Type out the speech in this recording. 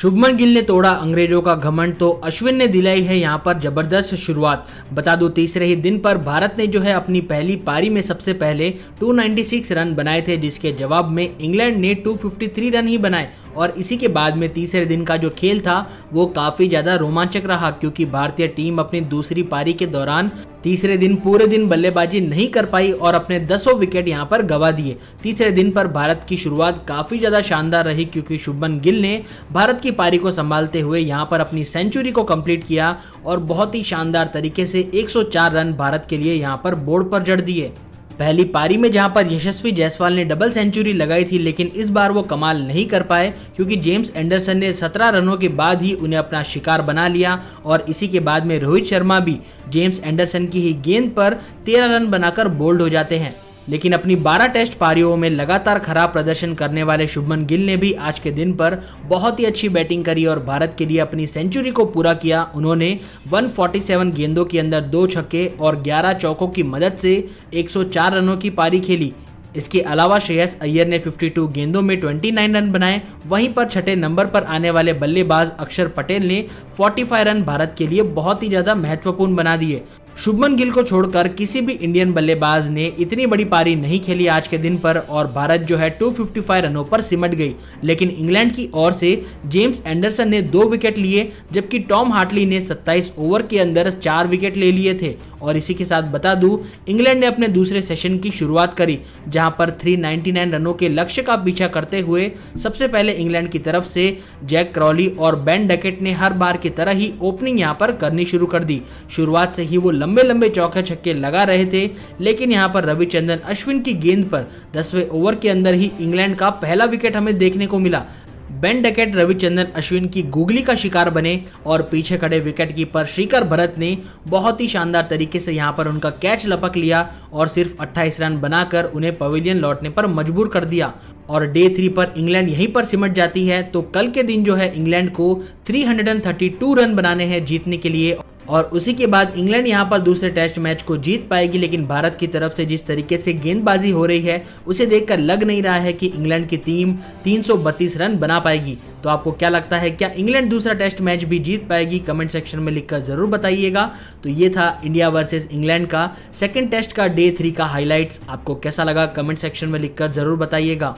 शुभमन गिल ने तोड़ा अंग्रेजों का घमंड तो अश्विन ने दिलाई है यहाँ पर जबरदस्त शुरुआत बता दो तीसरे ही दिन पर भारत ने जो है अपनी पहली पारी में सबसे पहले 296 रन बनाए थे जिसके जवाब में इंग्लैंड ने 253 रन ही बनाए और इसी के बाद में तीसरे दिन का जो खेल था वो काफ़ी ज़्यादा रोमांचक रहा क्योंकि भारतीय टीम अपनी दूसरी पारी के दौरान तीसरे दिन पूरे दिन बल्लेबाजी नहीं कर पाई और अपने दसों विकेट यहां पर गवा दिए तीसरे दिन पर भारत की शुरुआत काफ़ी ज़्यादा शानदार रही क्योंकि शुभमन गिल ने भारत की पारी को संभालते हुए यहां पर अपनी सेंचुरी को कंप्लीट किया और बहुत ही शानदार तरीके से 104 रन भारत के लिए यहां पर बोर्ड पर जड़ दिए पहली पारी में जहां पर यशस्वी जायसवाल ने डबल सेंचुरी लगाई थी लेकिन इस बार वो कमाल नहीं कर पाए क्योंकि जेम्स एंडरसन ने 17 रनों के बाद ही उन्हें अपना शिकार बना लिया और इसी के बाद में रोहित शर्मा भी जेम्स एंडरसन की ही गेंद पर 13 रन बनाकर बोल्ड हो जाते हैं लेकिन अपनी 12 टेस्ट पारियों में लगातार खराब प्रदर्शन करने वाले शुभमन गिल ने भी आज के दिन पर बहुत ही अच्छी बैटिंग करी और भारत के लिए अपनी सेंचुरी को पूरा किया उन्होंने 147 गेंदों के अंदर दो छक्के और 11 चौकों की मदद से 104 रनों की पारी खेली इसके अलावा श्रेयस अय्यर ने 52 गेंदों में 29 रन बनाए वहीं पर छठे नंबर पर आने वाले बल्लेबाज अक्षर पटेल ने 45 रन भारत के लिए बहुत ही ज़्यादा महत्वपूर्ण बना दिए शुभमन गिल को छोड़कर किसी भी इंडियन बल्लेबाज ने इतनी बड़ी पारी नहीं खेली आज के दिन पर और भारत जो है 255 रनों पर सिमट गई लेकिन इंग्लैंड की ओर से जेम्स एंडरसन ने दो विकेट लिए जबकि टॉम हार्टली ने 27 ओवर के अंदर चार विकेट ले लिए थे और इसी के साथ बता दूं इंग्लैंड ने अपने दूसरे सेशन की शुरुआत करी जहां पर 399 रनों के लक्ष्य का पीछा करते हुए सबसे पहले इंग्लैंड की तरफ से जैक क्रॉली और बेन डकेट ने हर बार की तरह ही ओपनिंग यहां पर करनी शुरू कर दी शुरुआत से ही वो लंबे लंबे चौके छक्के लगा रहे थे लेकिन यहाँ पर रविचंद्रन अश्विन की गेंद पर दसवें ओवर के अंदर ही इंग्लैंड का पहला विकेट हमें देखने को मिला बेन डकेट रविचंद्रन अश्विन की गुगली का शिकार बने और पीछे खड़े विकेट कीपर श्रीकर भरत ने बहुत ही शानदार तरीके से यहां पर उनका कैच लपक लिया और सिर्फ 28 रन बनाकर उन्हें पवेलियन लौटने पर मजबूर कर दिया और डे थ्री पर इंग्लैंड यहीं पर सिमट जाती है तो कल के दिन जो है इंग्लैंड को 332 रन बनाने हैं जीतने के लिए और उसी के बाद इंग्लैंड यहां पर दूसरे टेस्ट मैच को जीत पाएगी लेकिन भारत की तरफ से जिस तरीके से गेंदबाजी हो रही है उसे देखकर लग नहीं रहा है कि इंग्लैंड की टीम 332 रन बना पाएगी तो आपको क्या लगता है क्या इंग्लैंड दूसरा टेस्ट मैच भी जीत पाएगी कमेंट सेक्शन में लिखकर जरूर बताइएगा तो ये था इंडिया वर्सेज इंग्लैंड का सेकेंड टेस्ट का डे थ्री का हाईलाइट्स आपको कैसा लगा कमेंट सेक्शन में लिखकर जरूर बताइएगा